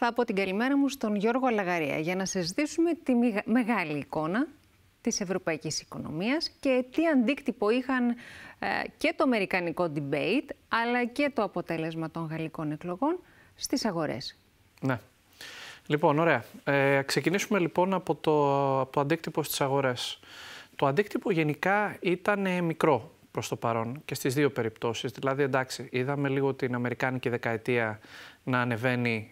θα πω την καλημέρα μου στον Γιώργο Αλαγαρία για να συζητήσουμε τη μεγάλη εικόνα της ευρωπαϊκής οικονομίας και τι αντίκτυπο είχαν ε, και το αμερικανικό debate αλλά και το αποτέλεσμα των γαλλικών εκλογών στις αγορές. Ναι. Λοιπόν, ωραία. Ε, ξεκινήσουμε λοιπόν από το, από το αντίκτυπο στις αγορές. Το αντίκτυπο γενικά ήταν ε, μικρό προς το παρόν και στις δύο περιπτώσεις. Δηλαδή, εντάξει, είδαμε λίγο την Αμερικάνικη δεκαετία να ανεβαίνει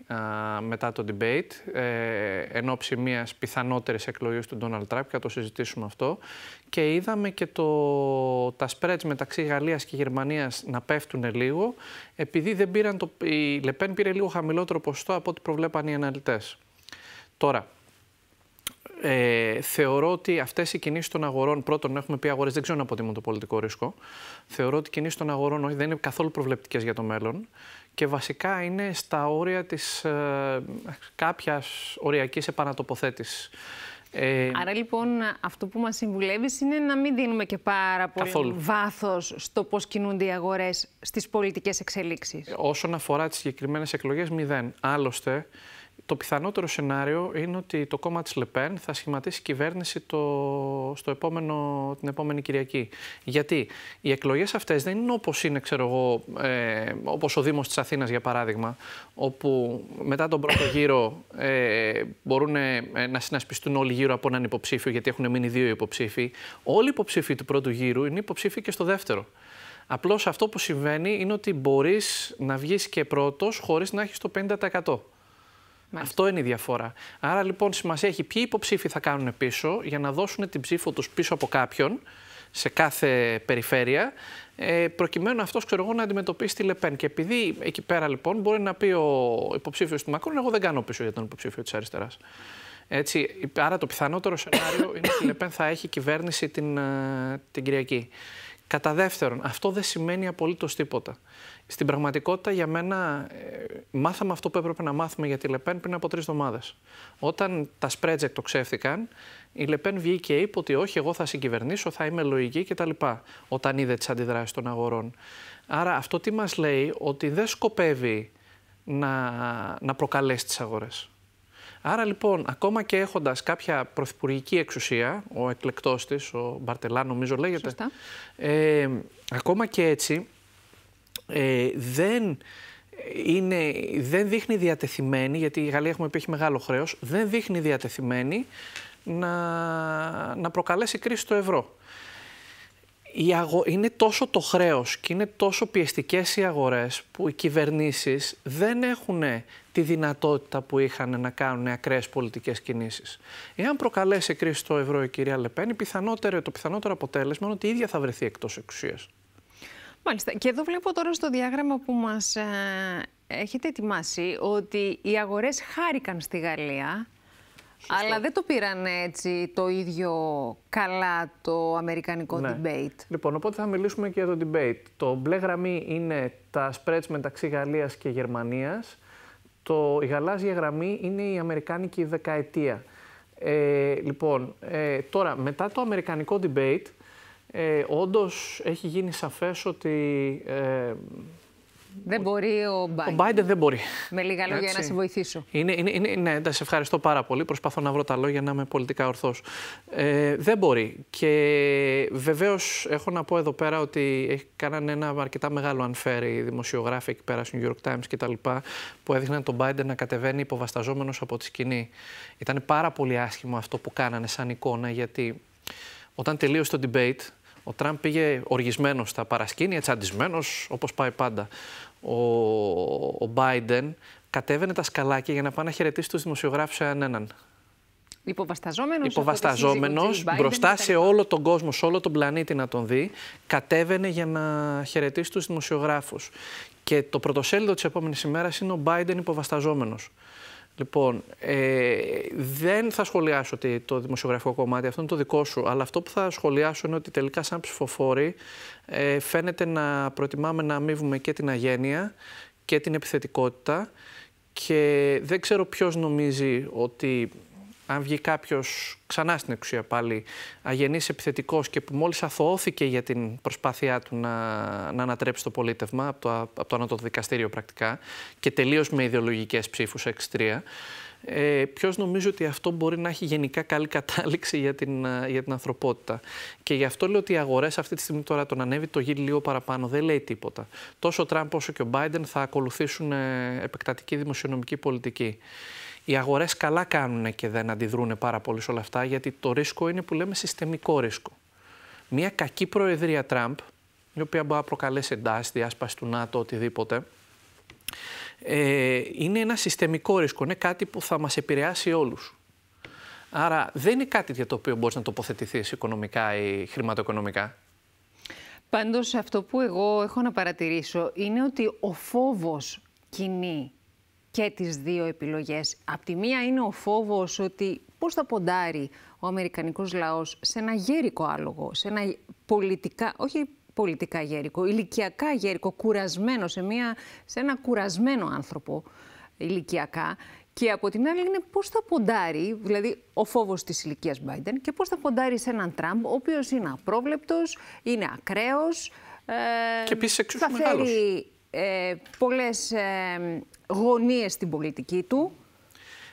μετά το debate ε, εν ώψη μιας πιθανότερης εκλογής του Donald Trump, θα το συζητήσουμε αυτό. Και είδαμε και το, τα spreads μεταξύ Γαλλίας και Γερμανίας να πέφτουν λίγο, επειδή δεν πήραν το, η Λεπέν πήρε λίγο χαμηλότερο ποσοστό από ό,τι προβλέπαν οι αναλυτές. Τώρα, ε, θεωρώ ότι αυτές οι κινήσεις των αγορών, πρώτον, έχουμε πει αγορές, δεν ξέρω να αποτιμούν το πολιτικό ρίσκο. Θεωρώ ότι οι κινήσεις των αγορών όχι, δεν είναι καθόλου προβλεπτικές για το μέλλον και βασικά είναι στα όρια της ε, κάποιας οριακής επανατοποθέτησης. Ε... Άρα λοιπόν αυτό που μας συμβουλεύεις είναι να μην δίνουμε και πάρα πολύ καθόλου. βάθος στο πώς κινούνται οι αγορές στις πολιτικές εξελίξεις. Όσον αφορά τις συγκεκριμένες εκλογές, μηδέν. Άλλωστε, το πιθανότερο σενάριο είναι ότι το κόμμα της Λεπέν θα σχηματίσει κυβέρνηση το, στο επόμενο, την επόμενη Κυριακή. Γιατί οι εκλογές αυτές δεν είναι όπως είναι, ξέρω εγώ, ε, όπως ο Δήμος της Αθήνας για παράδειγμα, όπου μετά τον πρώτο γύρο ε, μπορούν ε, να συνασπιστούν όλοι γύρω από έναν υποψήφιο, γιατί έχουν μείνει δύο υποψήφοι. Όλοι οι υποψήφοι του πρώτου γύρου είναι υποψήφοι και στο δεύτερο. Απλώς αυτό που συμβαίνει είναι ότι μπορείς να βγεις και πρώτος χωρίς να έχεις το 50%. Αυτό είναι η διαφορά. Άρα λοιπόν σημασία έχει ποιοι υποψήφοι θα κάνουν πίσω για να δώσουν την ψήφο τους πίσω από κάποιον σε κάθε περιφέρεια, ε, προκειμένου αυτός, ξέρω εγώ να αντιμετωπίσει τη Λεπέν. Και επειδή εκεί πέρα λοιπόν μπορεί να πει ο υποψήφιος του Μακρόν, εγώ δεν κάνω πίσω για τον υποψήφιο της αριστεράς. Έτσι, άρα το πιθανότερο σενάριο είναι ότι η Λεπέν θα έχει κυβέρνηση την, ε, την Κυριακή. Κατά δεύτερον, αυτό δεν σημαίνει απολύτως τίποτα. Στην πραγματικότητα, για μένα, ε, μάθαμε αυτό που έπρεπε να μάθουμε για τη Λεπέν πριν από τρεις εβδομάδες. Όταν τα spreads εκτοξεύτηκαν, η Λεπέν βγήκε και είπε ότι όχι, εγώ θα συγκυβερνήσω, θα είμαι λογική κτλ. Όταν είδε τις αντιδράσεις των αγορών. Άρα, αυτό τι μας λέει, ότι δεν σκοπεύει να, να προκαλέσει τις αγορές. Άρα λοιπόν, ακόμα και έχοντας κάποια πρωθυπουργική εξουσία, ο εκλεκτός της, ο Μπαρτελά, νομίζω λέγεται. Ε, ακόμα και έτσι, ε, δεν, ε, είναι, δεν δείχνει διατεθειμένη, γιατί η Γαλλία έχουμε πει έχει μεγάλο χρέος, δεν δείχνει διατεθειμένη να, να προκαλέσει κρίση στο ευρώ. Είναι τόσο το χρέος και είναι τόσο πιεστικές οι αγορές που οι κυβερνήσεις δεν έχουν τη δυνατότητα που είχαν να κάνουν ακραίες πολιτικές κινήσεις. Εάν προκαλέσει κρίση στο ευρώ η κυρία Λεπέν, το πιθανότερο αποτέλεσμα είναι ότι η ίδια θα βρεθεί εκτός εξουσίας. Μάλιστα. Και εδώ βλέπω τώρα στο διάγραμμα που μας ε, έχετε ετοιμάσει ότι οι αγορές χάρηκαν στη Γαλλία, αλλά δεν το πήραν έτσι το ίδιο καλά το αμερικανικό ναι. debate. Λοιπόν, οπότε θα μιλήσουμε και για το debate. Το μπλε γραμμή είναι τα spreads μεταξύ Γαλλίας και Γερμανίας. Το, η γαλάζια γραμμή είναι η αμερικάνικη δεκαετία. Ε, λοιπόν, ε, τώρα μετά το αμερικανικό debate ε, όντως έχει γίνει σαφές ότι... Ε, δεν μπορεί ο Biden. Ο Biden δεν μπορεί. Με λίγα λόγια Έτσι. να σε βοηθήσω. Είναι, είναι, είναι, ναι, σε ευχαριστώ πάρα πολύ. Προσπαθώ να βρω τα λόγια να είμαι πολιτικά ορθός. Ε, δεν μπορεί. Και βεβαίως έχω να πω εδώ πέρα ότι κάνανε ένα αρκετά μεγάλο unfair οι δημοσιογράφοι εκεί πέρα στο New York Times κτλ. που έδειχναν τον Biden να κατεβαίνει υποβασταζόμενος από τη σκηνή. Ήταν πάρα πολύ άσχημο αυτό που κάνανε σαν εικόνα γιατί όταν τελείωσε το debate ο Τραμπ πήγε οργισμένος στα παρασκήνια, τσαντισμένος, όπως πάει πάντα. Ο, ο Biden κατέβαινε τα σκαλάκια για να πάει να χαιρετήσει τους δημοσιογράφους έναν έναν. Υποβασταζόμενος, Υποβασταζόμενος μπροστά σε όλο τον κόσμο, σε όλο τον πλανήτη να τον δει, κατέβαινε για να χαιρετήσει τους δημοσιογράφους. Και το πρωτοσέλιδο της επόμενης ημέρας είναι ο Biden υποβασταζόμενος. Λοιπόν, ε, δεν θα σχολιάσω ότι το δημοσιογραφικό κομμάτι αυτό είναι το δικό σου, αλλά αυτό που θα σχολιάσω είναι ότι τελικά σαν ψηφοφόροι ε, φαίνεται να προτιμάμε να αμείβουμε και την αγένεια και την επιθετικότητα και δεν ξέρω ποιος νομίζει ότι αν βγει κάποιος ξανά στην εξουσία πάλι αγενής επιθετικός και που μόλις αθωώθηκε για την προσπάθειά του να, να ανατρέψει το πολίτευμα από το, από το Ανώτατο Δικαστήριο πρακτικά και τελείως με ιδεολογικές ψήφους 6-3. Ε, Ποιος νομίζει ότι αυτό μπορεί να έχει γενικά καλή κατάληξη για την, ε, για την ανθρωπότητα. Και γι' αυτό λέω ότι οι αγορές αυτή τη στιγμή τώρα τον ανέβει το γύρι λίγο παραπάνω, δεν λέει τίποτα. Τόσο ο Τραμπ όσο και ο Biden θα ακολουθήσουν ε, επεκτατική δημοσιονομική πολιτική. Οι αγορές καλά κάνουν και δεν αντιδρούν πάρα πολύ σε όλα αυτά, γιατί το ρίσκο είναι που λέμε συστημικό ρίσκο. Μια κακή προεδρία Τραμπ, η οποία μπορεί να προκαλέσει εντάσεις, διάσπαση του ΝΑΤΟ, οτιδήποτε, ε, είναι ένα συστημικό ρίσκο. Είναι κάτι που θα μας επηρεάσει όλους. Άρα δεν είναι κάτι για το οποίο μπορείς να τοποθετηθείς οικονομικά ή χρηματοοικονομικά. Πάντως αυτό που εγώ έχω να παρατηρήσω είναι ότι ο φόβος κινεί και τις δύο επιλογές. Απ' τη μία είναι ο φόβος ότι πώς θα ποντάρει ο Αμερικανικός λαός σε ένα γέρικο άλογο, σε ένα πολιτικά, όχι πολιτικά γέρικο, ηλικιακά γέρικο, κουρασμένο, σε, μια, σε ένα κουρασμένο άνθρωπο ηλικιακά. Και από την άλλη είναι πώς θα ποντάρει, δηλαδή ο φόβος της ηλικίας Biden και πώς θα ποντάρει σε έναν Τραμπ, ο οποίος είναι απρόβλεπτος, είναι ακραίος, ε, και εξίσου ε, πολλές ε, γωνίες στην πολιτική του.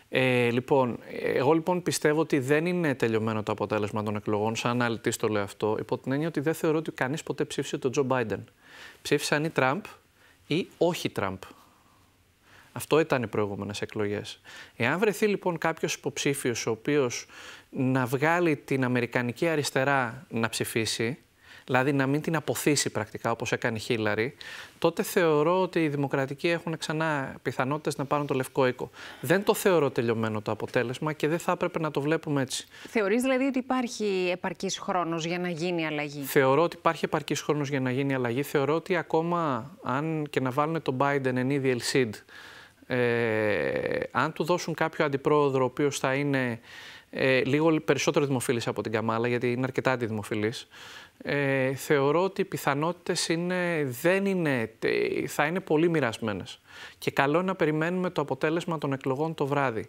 Ε, λοιπόν, εγώ λοιπόν πιστεύω ότι δεν είναι τελειωμένο το αποτέλεσμα των εκλογών, σαν αναλυτή το λέω αυτό, υπό την έννοια ότι δεν θεωρώ ότι κανείς ποτέ ψήφισε τον Τζο Μπάιντεν. Ψήφισαν ή Τραμπ ή όχι Τραμπ. Αυτό ήταν οι προηγούμενες εκλογές. Εάν βρεθεί λοιπόν κάποιος υποψήφιος ο οποίος να βγάλει την Αμερικανική αριστερά να ψηφίσει, δηλαδή να μην την αποθήσει πρακτικά όπως έκανε η Χίλαρη, τότε θεωρώ ότι οι δημοκρατικοί έχουν ξανά πιθανότητες να πάρουν το λευκό οίκο. Δεν το θεωρώ τελειωμένο το αποτέλεσμα και δεν θα έπρεπε να το βλέπουμε έτσι. Θεωρείς δηλαδή ότι υπάρχει επαρκής χρόνος για να γίνει αλλαγή. Θεωρώ ότι υπάρχει επαρκής χρόνος για να γίνει αλλαγή. Θεωρώ ότι ακόμα αν και να βάλουν τον Biden εν είδη Ελσίντ, ε, αν του δώσουν κάποιο αντιπρόεδρο ο οποίος θα είναι ε, λίγο περισσότερο δημοφιλής από την Καμάλα, γιατί είναι αρκετά αντιδημοφιλής ε, θεωρώ ότι οι πιθανότητες είναι, είναι, θα είναι πολύ μοιρασμένες. Και καλό είναι να περιμένουμε το αποτέλεσμα των εκλογών το βράδυ.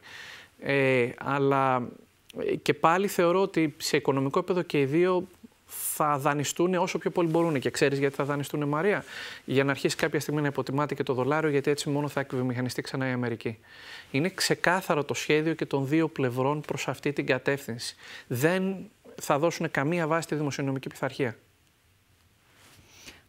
Ε, αλλά ε, και πάλι θεωρώ ότι σε οικονομικό επίπεδο και οι δύο θα δανειστούν όσο πιο πολύ μπορούν. Και ξέρεις γιατί θα δανειστούν, Μαρία, για να αρχίσει κάποια στιγμή να υποτιμάται και το δολάριο, γιατί έτσι μόνο θα εκβιομηχανιστεί ξανά η Αμερική. Είναι ξεκάθαρο το σχέδιο και των δύο πλευρών προς αυτή την κατεύθυνση. Δεν θα δώσουν καμία βάση στη δημοσιονομική πειθαρχία.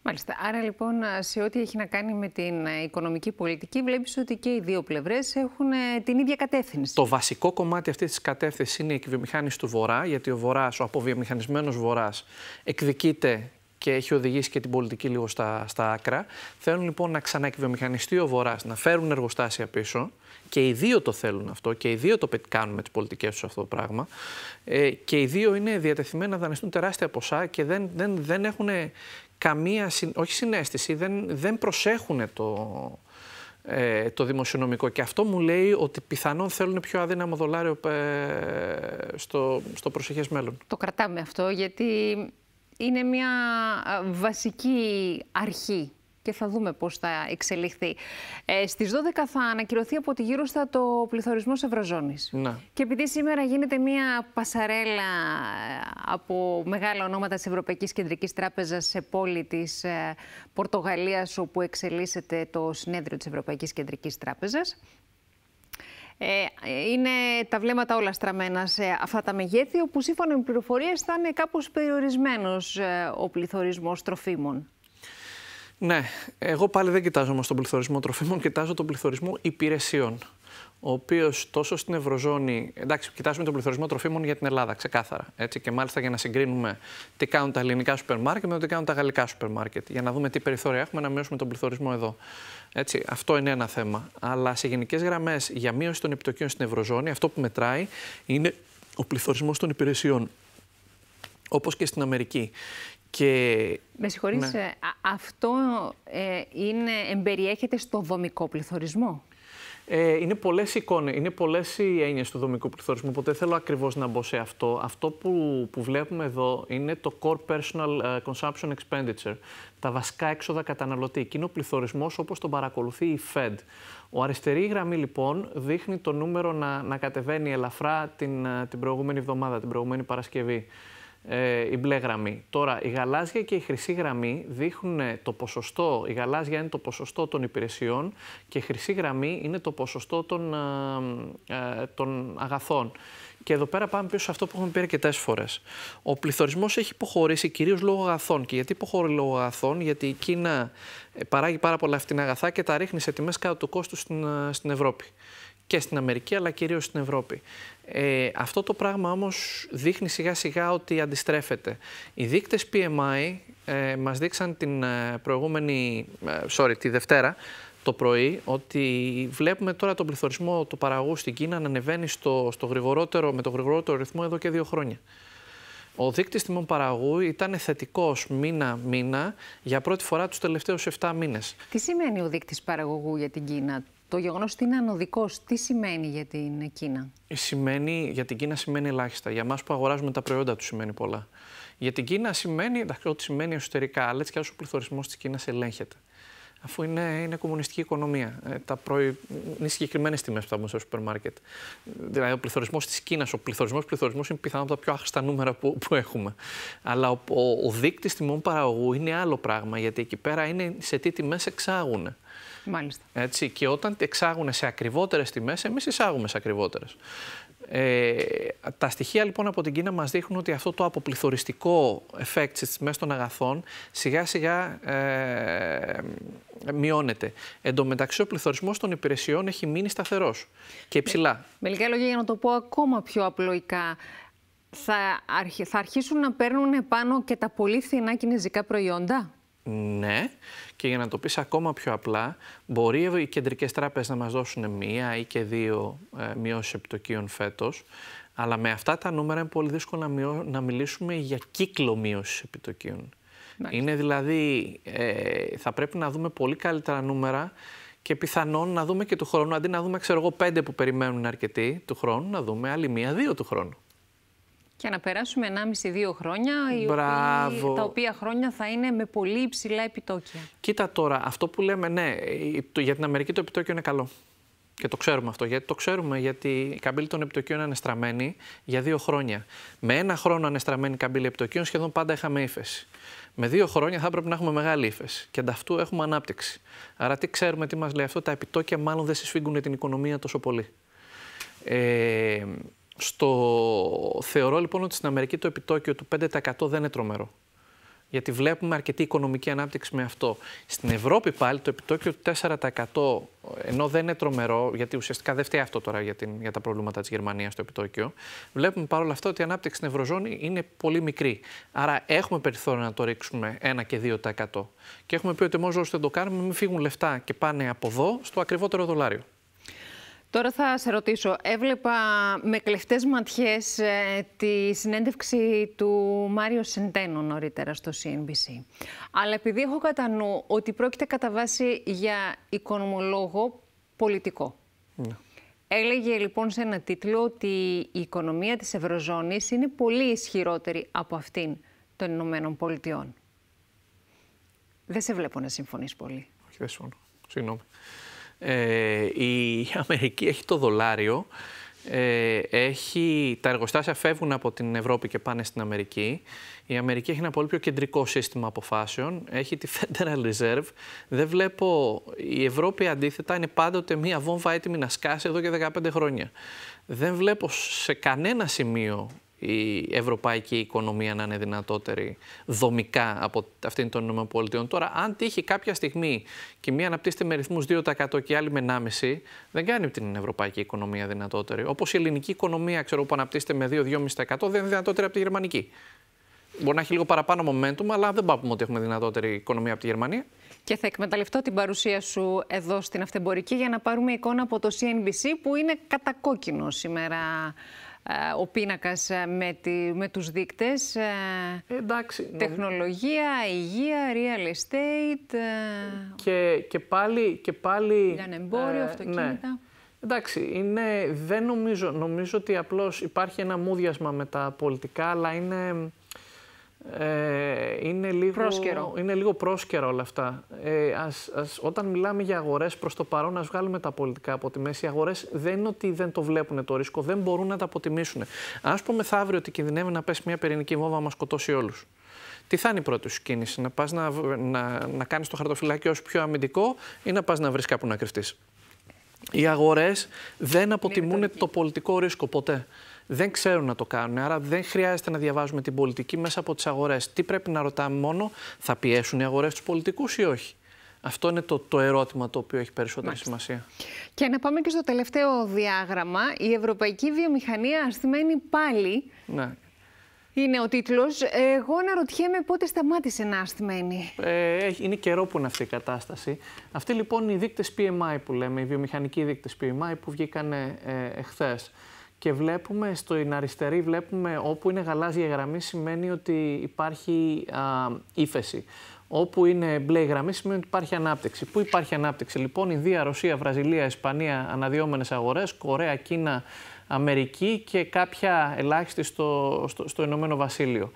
Μάλιστα. Άρα λοιπόν σε ό,τι έχει να κάνει με την ε, οικονομική πολιτική βλέπεις ότι και οι δύο πλευρές έχουν ε, την ίδια κατεύθυνση. Το βασικό κομμάτι αυτής της κατεύθυνσης είναι η βιομηχάνηση του Βορρά, γιατί ο Βορράς, ο αποβιομηχανισμένος Βορράς εκδικείται και έχει οδηγήσει και την πολιτική λίγο στα, στα άκρα. Θέλουν λοιπόν να ξαναεκβιομηχανιστεί ο Βορράς, να φέρουν εργοστάσια πίσω. Και οι δύο το θέλουν αυτό και οι δύο το κάνουν με τις πολιτικές τους αυτό το πράγμα. Ε, και οι δύο είναι διατεθειμένοι να δανειστούν τεράστια ποσά και δεν, δεν, δεν έχουν καμία, όχι συνέστηση, δεν, δεν προσέχουν το, ε, το δημοσιονομικό. Και αυτό μου λέει ότι πιθανόν θέλουν πιο αδύναμο δολάριο ε, στο, στο προσεχές μέλλον. Το κρατάμε αυτό γιατί είναι μια ε, βασική αρχή και θα δούμε πώς θα εξελιχθεί. Ε, στις 12 θα ανακοινωθεί από τη στα το πληθωρισμός Ευρωζώνης. Να. Και επειδή σήμερα γίνεται μια πασαρέλα ε, από μεγάλα ονόματα της Ευρωπαϊκής Κεντρικής Τράπεζας σε πόλη της ε, Πορτογαλίας όπου εξελίσσεται το συνέδριο της Ευρωπαϊκής Κεντρικής Τράπεζας, ε, είναι τα βλέμματα όλα στραμμένα σε αυτά τα μεγέθη, όπου σύμφωνα με πληροφορίες θα είναι κάπως περιορισμένος ε, ο πληθωρισμός τροφίμων. Ναι, εγώ πάλι δεν κοιτάζω όμως τον πληθωρισμό τροφίμων, κοιτάζω τον πληθωρισμό υπηρεσιών ο οποίος τόσο στην Ευρωζώνη. Εντάξει, κοιτάζουμε τον πληθωρισμό τροφίμων για την Ελλάδα, ξεκάθαρα. Έτσι, και μάλιστα για να συγκρίνουμε τι κάνουν τα ελληνικά σούπερ μάρκετ με το τι κάνουν τα γαλλικά σούπερ μάρκετ. Για να δούμε τι περιθώρια έχουμε να μειώσουμε τον πληθωρισμό εδώ. Έτσι, αυτό είναι ένα θέμα. Αλλά σε γενικές γραμμές για μείωση των επιτοκίων στην Ευρωζώνη, αυτό που μετράει είναι ο πληθωρισμός των υπηρεσιών. Όπως και στην Αμερική. Και... Με συγχωρείτε, ναι. αυτό ε, είναι, εμπεριέχεται στο δομικό πληθωρισμό. Ε, είναι πολλές εικόνες, εικόνε, είναι πολλές οι έννοιες του δομικού πληθωρισμού, οπότε θέλω ακριβώς να μπω σε αυτό. Αυτό που, που βλέπουμε εδώ είναι το core personal ε, consumption expenditure, τα βασικά έξοδα καταναλωτή. Και είναι ο πληθωρισμός όπως τον παρακολουθεί η Fed. Ο αριστερή γραμμή λοιπόν δείχνει το νούμερο να, να κατεβαίνει ελαφρά την, ε, την προηγούμενη εβδομάδα, την προηγούμενη Παρασκευή. Ε, η μπλε γραμμή. Τώρα, η γαλάζια και η χρυσή γραμμή δείχνουν ε, το ποσοστό. Η γαλάζια είναι το ποσοστό των υπηρεσιών και η χρυσή γραμμή είναι το ποσοστό των, ε, των αγαθών. Και εδώ πέρα πάμε πίσω σε αυτό που έχουμε πει αρκετές φορές. Ο πληθωρισμός έχει υποχωρήσει κυρίως λόγω αγαθών. Και γιατί υποχωρεί λόγω αγαθών, Γιατί η Κίνα παράγει πάρα πολλά φτηνά αγαθά και τα ρίχνει σε τιμές κάτω του κόστους στην, στην Ευρώπη και στην Αμερική αλλά κυρίως στην Ευρώπη. Ε, αυτό το πράγμα όμως δείχνει σιγά σιγά ότι αντιστρέφεται. Οι δείκτες PMI ε, μας δείξαν την ε, προηγούμενη, ε, sorry, τη Δευτέρα το πρωί ότι βλέπουμε τώρα τον πληθωρισμό του παραγού στην Κίνα να ανεβαίνει στο, στο γρηγορότερο, με το γρηγορότερο ρυθμό εδώ και δύο χρόνια. Ο δείκτης τιμών παραγού ήταν θετικός μήνα-μήνα για πρώτη φορά τους τελευταίους 7 μήνες. Τι σημαίνει ο δείκτης παραγωγού για την Κίνα το γεγονός ότι είναι ανωδικός, τι σημαίνει για την Κίνα. Σημαίνει, για την Κίνα σημαίνει ελάχιστα. Για εμάς που αγοράζουμε τα προϊόντα τους σημαίνει πολλά. Για την Κίνα σημαίνει, εντάξει, ό,τι σημαίνει εσωτερικά, αλλά έτσι κι ο πληθωρισμός της Κίνας ελέγχεται. Αφού είναι, είναι κομμουνιστική οικονομία. Ε, τα προϊ... Είναι συγκεκριμένες τιμές που θα μπουν στο σούπερ μάρκετ. Δηλαδή, ο πληθωρισμός της Κίνας, ο πληθωρισμός πληθωρισμός είναι πιθανό από τα πιο άχρηστα νούμερα που, που έχουμε. Αλλά ο, ο, ο δείκτης τιμών παραγωγού είναι άλλο πράγμα, γιατί εκεί πέρα είναι σε τι τιμές εξάγουν. Έτσι, και όταν εξάγουν σε ακριβότερες τιμές, εμείς εισάγουμε σε ακριβότερες. Ε, τα στοιχεία λοιπόν από την Κίνα μας δείχνουν ότι αυτό το αποπληθωριστικό effect στις τιμές των αγαθών σιγά σιγά ε, μειώνεται. Εν τω μεταξύ ο πληθωρισμός των υπηρεσιών έχει μείνει σταθερός και υψηλά. Με λίγα λόγια για να το πω ακόμα πιο απλοϊκά, θα, θα αρχίσουν να παίρνουν πάνω και τα πολύ φθηνά κινέζικα προϊόντα. Ναι, και για να το πεις ακόμα πιο απλά, μπορεί οι κεντρικές τράπεζες να μας δώσουν μία ή και δύο ε, μειώσεις επιτοκίων φέτος, αλλά με αυτά τα νούμερα είναι πολύ δύσκολο να, μιλήσουμε για κύκλο μειώση επιτοκίων. Είναι δηλαδή, ε, θα πρέπει να δούμε πολύ καλύτερα νούμερα και πιθανόν να δούμε και του χρόνου, αντί να δούμε, ξέρω εγώ, πέντε που περιμένουν αρκετοί του χρόνου, να δούμε άλλη μία-δύο του χρόνου και να περάσουμε 1,5-2 χρόνια, Μπράβο. τα οποία χρόνια θα είναι με πολύ υψηλά επιτόκια. Κοίτα τώρα, αυτό που λέμε, ναι, για την Αμερική το επιτόκιο είναι καλό. Και το ξέρουμε αυτό. Γιατί το ξέρουμε, γιατί η καμπύλη των επιτοκίων είναι ανεστραμμένη για δύο χρόνια. Με ένα χρόνο ανεστραμμένη καμπύλη επιτοκίων σχεδόν πάντα είχαμε ύφεση. Με δύο χρόνια θα έπρεπε να έχουμε μεγάλη ύφεση. Και ανταυτού έχουμε ανάπτυξη. Άρα, τι ξέρουμε, τι μας λέει αυτό, τα επιτόκια μάλλον δεν συσφίγγουν την οικονομία τόσο πολύ. Ε, στο... Θεωρώ λοιπόν ότι στην Αμερική το επιτόκιο του 5% δεν είναι τρομερό. Γιατί βλέπουμε αρκετή οικονομική ανάπτυξη με αυτό. Στην Ευρώπη πάλι το επιτόκιο του 4% ενώ δεν είναι τρομερό, γιατί ουσιαστικά δεν φταίει αυτό τώρα για, την, για τα προβλήματα της Γερμανίας στο επιτόκιο. Βλέπουμε παρόλα αυτά ότι η ανάπτυξη στην Ευρωζώνη είναι πολύ μικρή. Άρα έχουμε περιθώριο να το ρίξουμε 1 και 2%. Και έχουμε πει ότι μόνο όσο δεν το κάνουμε, μην φύγουν λεφτά και πάνε από εδώ στο ακριβότερο δολάριο. Τώρα θα σε ρωτήσω, έβλεπα με κλεφτές ματιές ε, τη συνέντευξη του Μάριο Σεντένο νωρίτερα στο CNBC. Αλλά επειδή έχω κατά νου ότι πρόκειται κατά βάση για οικονομολόγο πολιτικό. Ναι. Έλεγε λοιπόν σε ένα τίτλο ότι η οικονομία της Ευρωζώνης είναι πολύ ισχυρότερη από αυτήν των Ηνωμένων Πολιτειών. Δεν σε βλέπω να συμφωνείς πολύ. Όχι, δεν συμφωνώ. Ε, η Αμερική έχει το δολάριο, ε, έχει, τα εργοστάσια φεύγουν από την Ευρώπη και πάνε στην Αμερική. Η Αμερική έχει ένα πολύ πιο κεντρικό σύστημα αποφάσεων, έχει τη Federal Reserve. Δεν βλέπω, η Ευρώπη αντίθετα είναι πάντοτε μία βόμβα έτοιμη να σκάσει εδώ και 15 χρόνια. Δεν βλέπω σε κανένα σημείο η ευρωπαϊκή οικονομία να είναι δυνατότερη δομικά από αυτήν των ΗΠΑ. Τώρα, αν τύχει κάποια στιγμή και μία αναπτύσσεται με ρυθμούς 2% και άλλη με 1,5%, δεν κάνει την ευρωπαϊκή οικονομία δυνατότερη. Όπως η ελληνική οικονομία, ξέρω, που αναπτύσσεται με 2-2,5%, δεν είναι δυνατότερη από τη γερμανική. Μπορεί να έχει λίγο παραπάνω momentum, αλλά δεν πάμε ότι έχουμε δυνατότερη οικονομία από τη Γερμανία. Και θα εκμεταλλευτώ την παρουσία σου εδώ στην Αυτεμπορική για να πάρουμε εικόνα από το CNBC που είναι κατακόκκινο σήμερα ε, ο πίνακας ε, με, με τους δείκτες. Ε, ναι. Τεχνολογία, υγεία, real estate. Και, πάλι... Και πάλι εμπόριο, αυτοκίνητα. Ναι. Εντάξει, είναι, δεν νομίζω, νομίζω ότι απλώς υπάρχει ένα μούδιασμα με τα πολιτικά, αλλά είναι... Ε, είναι, λίγο, πρόσκαιρο. είναι λίγο όλα αυτά. Ε, ας, ας, όταν μιλάμε για αγορές, προς το παρόν, ας βγάλουμε τα πολιτικά από τη μέση. Οι αγορές δεν είναι ότι δεν το βλέπουν το ρίσκο, δεν μπορούν να τα αποτιμήσουν. Ας πούμε θαύριο ότι κινδυνεύει να πέσει μια πυρηνική βόμβα, μα σκοτώσει όλους. Τι θα είναι η πρώτη σου κίνηση, να πας να, να, να κάνεις το χαρτοφυλάκι ω πιο αμυντικό ή να πας να βρεις κάπου να κρυφτείς. Οι αγορές δεν αποτιμούν το πολιτικό ρίσκο ποτέ. Δεν ξέρουν να το κάνουν. Άρα δεν χρειάζεται να διαβάζουμε την πολιτική μέσα από τις αγορές. Τι πρέπει να ρωτάμε μόνο, θα πιέσουν οι αγορές τους πολιτικούς ή όχι. Αυτό είναι το, το ερώτημα το οποίο έχει περισσότερη σημασία. Και να πάμε και στο τελευταίο διάγραμμα. Η ευρωπαϊκή βιομηχανία ασθημένη πάλι ναι είναι ο τίτλος. Εγώ αναρωτιέμαι πότε σταμάτησε να ασθημένη. Ε, είναι καιρό που είναι αυτή η κατάσταση. Αυτοί λοιπόν οι δείκτες PMI που λέμε, οι βιομηχανικοί δείκτες PMI που βγήκαν ε, Και βλέπουμε στο αριστερή, βλέπουμε όπου είναι γαλάζια γραμμή σημαίνει ότι υπάρχει α, ύφεση. Όπου είναι μπλε γραμμή σημαίνει ότι υπάρχει ανάπτυξη. Πού υπάρχει ανάπτυξη λοιπόν, Ινδία, Ρωσία, Βραζιλία, Ισπανία, αναδυόμενες αγορές, Κορέα, Κίνα, Αμερική και κάποια ελάχιστη στο, στο, στο Ηνωμένο Βασίλειο.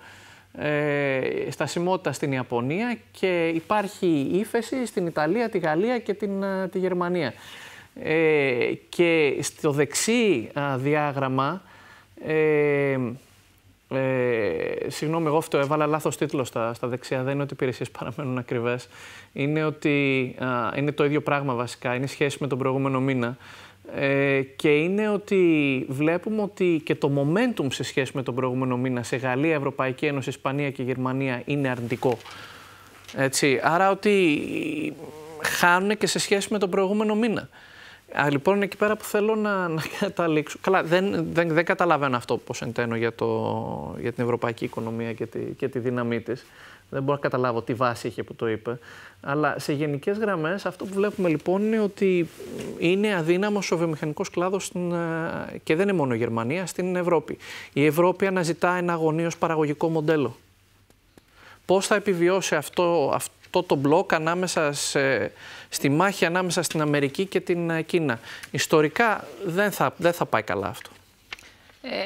Ε, στασιμότητα στην Ιαπωνία και υπάρχει ύφεση στην Ιταλία, τη Γαλλία και την, ε, τη Γερμανία. Ε, και στο δεξί ε, διάγραμμα, ε, ε, συγγνώμη, εγώ αυτό έβαλα λάθος τίτλο στα, στα δεξιά, δεν είναι ότι οι υπηρεσίες παραμένουν ακριβές. Είναι ότι ε, είναι το ίδιο πράγμα βασικά, είναι σχέση με τον προηγούμενο μήνα. Ε, και είναι ότι βλέπουμε ότι και το momentum σε σχέση με τον προηγούμενο μήνα σε Γαλλία, Ευρωπαϊκή Ένωση, Ισπανία και Γερμανία είναι αρνητικό. Έτσι, άρα ότι χάνουν και σε σχέση με τον προηγούμενο μήνα. Α, λοιπόν, εκεί πέρα που θέλω να, να καταλήξω. Καλά, δεν, δεν, καταλαβαίνω αυτό πώς εντένω για, το, για την ευρωπαϊκή οικονομία και τη, και τη δύναμή της. Δεν μπορώ να καταλάβω τι βάση είχε που το είπε. Αλλά σε γενικές γραμμές, αυτό που βλέπουμε λοιπόν είναι ότι είναι αδύναμος ο βιομηχανικό κλάδο ε, και δεν είναι μόνο η Γερμανία, στην Ευρώπη. Η Ευρώπη αναζητά ένα αγωνίω παραγωγικό μοντέλο. Πώς θα επιβιώσει αυτό, αυτό το μπλοκ ανάμεσα στη μάχη ανάμεσα στην Αμερική και την ε, Κίνα. Ιστορικά δεν θα, δεν θα πάει καλά αυτό. Ε,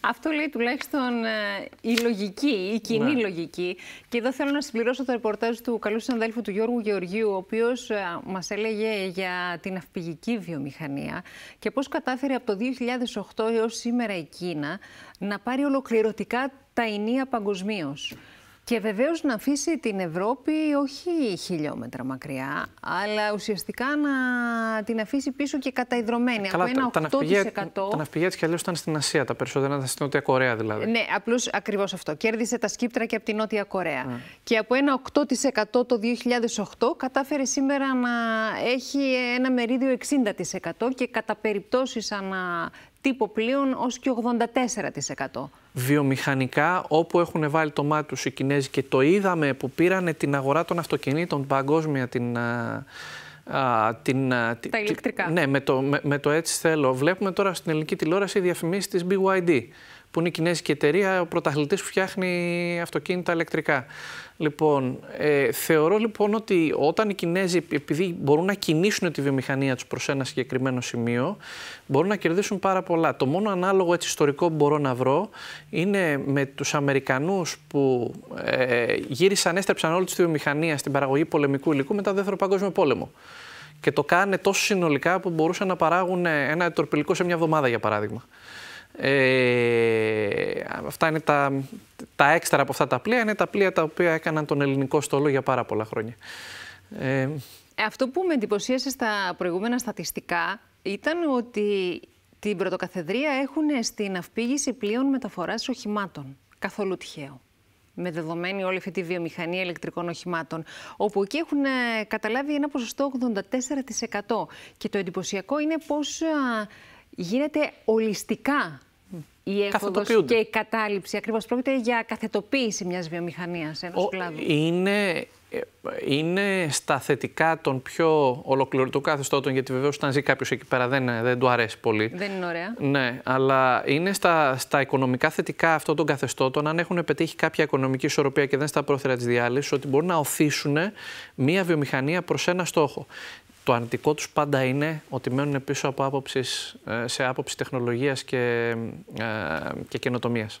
αυτό λέει τουλάχιστον ε, η λογική, η κοινή ναι. λογική. Και εδώ θέλω να συμπληρώσω το ρεπορτάζ του καλού συναδέλφου του Γιώργου Γεωργίου, ο οποίος ε, μας έλεγε για την αυπηγική βιομηχανία και πώς κατάφερε από το 2008 έως σήμερα η Κίνα να πάρει ολοκληρωτικά τα ενία παγκοσμίως. Και βεβαίως να αφήσει την Ευρώπη όχι χιλιόμετρα μακριά, αλλά ουσιαστικά να την αφήσει πίσω και καταϊδρωμένη. από ένα τα, 8%. Τα ναυπηγεία, τα ναυπηγεία ήταν στην Ασία, τα περισσότερα ήταν στην Νότια Κορέα δηλαδή. Ναι, απλώς ακριβώς αυτό. Κέρδισε τα σκύπτρα και από την Νότια Κορέα. Ναι. Και από ένα 8% το 2008 κατάφερε σήμερα να έχει ένα μερίδιο 60% και κατά περιπτώσεις ανά τύπο πλοίων ως και 84% βιομηχανικά όπου έχουν βάλει το μάτι τους οι Κινέζοι και το είδαμε που πήραν την αγορά των αυτοκινήτων παγκόσμια την, Α, την, τα ηλεκτρικά. Ναι, με το, με, με, το έτσι θέλω. Βλέπουμε τώρα στην ελληνική τηλεόραση διαφημίσεις της BYD που είναι η κινέζικη εταιρεία, ο πρωταθλητής που φτιάχνει αυτοκίνητα ηλεκτρικά. Λοιπόν, ε, θεωρώ λοιπόν ότι όταν οι Κινέζοι, επειδή μπορούν να κινήσουν τη βιομηχανία τους προς ένα συγκεκριμένο σημείο, μπορούν να κερδίσουν πάρα πολλά. Το μόνο ανάλογο ιστορικό που μπορώ να βρω είναι με τους Αμερικανούς που ε, γύρισαν, έστρεψαν όλη τη βιομηχανία στην παραγωγή πολεμικού υλικού μετά τον Δεύτερο Παγκόσμιο Πόλεμο. Και το κάνουν τόσο συνολικά που μπορούσαν να παράγουν ένα τορπιλικό σε μια εβδομάδα, για παράδειγμα. Ε, αυτά είναι τα, τα έξτρα από αυτά τα πλοία, είναι τα πλοία τα οποία έκαναν τον ελληνικό στόλο για πάρα πολλά χρόνια. Ε, ε αυτό που με εντυπωσίασε στα προηγούμενα στατιστικά ήταν ότι την πρωτοκαθεδρία έχουν στην αυπήγηση πλοίων μεταφοράς οχημάτων. Καθόλου τυχαίο. Με δεδομένη όλη αυτή τη βιομηχανία ηλεκτρικών οχημάτων, όπου εκεί έχουν ε, καταλάβει ένα ποσοστό 84%. Και το εντυπωσιακό είναι πώς γίνεται ολιστικά η έφοδος και η κατάληψη. Ακριβώς πρόκειται για καθετοποίηση μιας βιομηχανίας, ενός Ο, κλάδου. Είναι, είναι στα θετικά των πιο ολοκληρωτικών καθεστώτων, γιατί βεβαίως όταν ζει κάποιος εκεί πέρα δεν, δεν του αρέσει πολύ. Δεν είναι ωραία. Ναι, αλλά είναι στα, στα οικονομικά θετικά αυτών των καθεστώτων, αν έχουν πετύχει κάποια οικονομική ισορροπία και δεν στα πρόθυρα της διάλυσης, ότι μπορούν να οθήσουν μια βιομηχανία προς ένα στόχο το αρνητικό τους πάντα είναι ότι μένουν πίσω από άποψης, ε, σε άποψη τεχνολογίας και, ε, και καινοτομίας.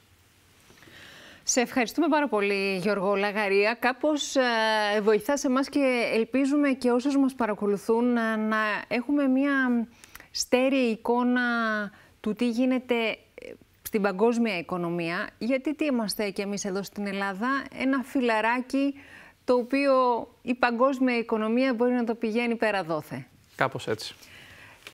Σε ευχαριστούμε πάρα πολύ Γιώργο Λαγαρία. Κάπως ε, βοηθά σε μας και ελπίζουμε και όσους μας παρακολουθούν ε, να, έχουμε μια στέρεη εικόνα του τι γίνεται στην παγκόσμια οικονομία. Γιατί τι είμαστε κι εμείς εδώ στην Ελλάδα, ένα φιλαράκι το οποίο η παγκόσμια οικονομία μπορεί να το πηγαίνει πέρα δόθε. Κάπως έτσι.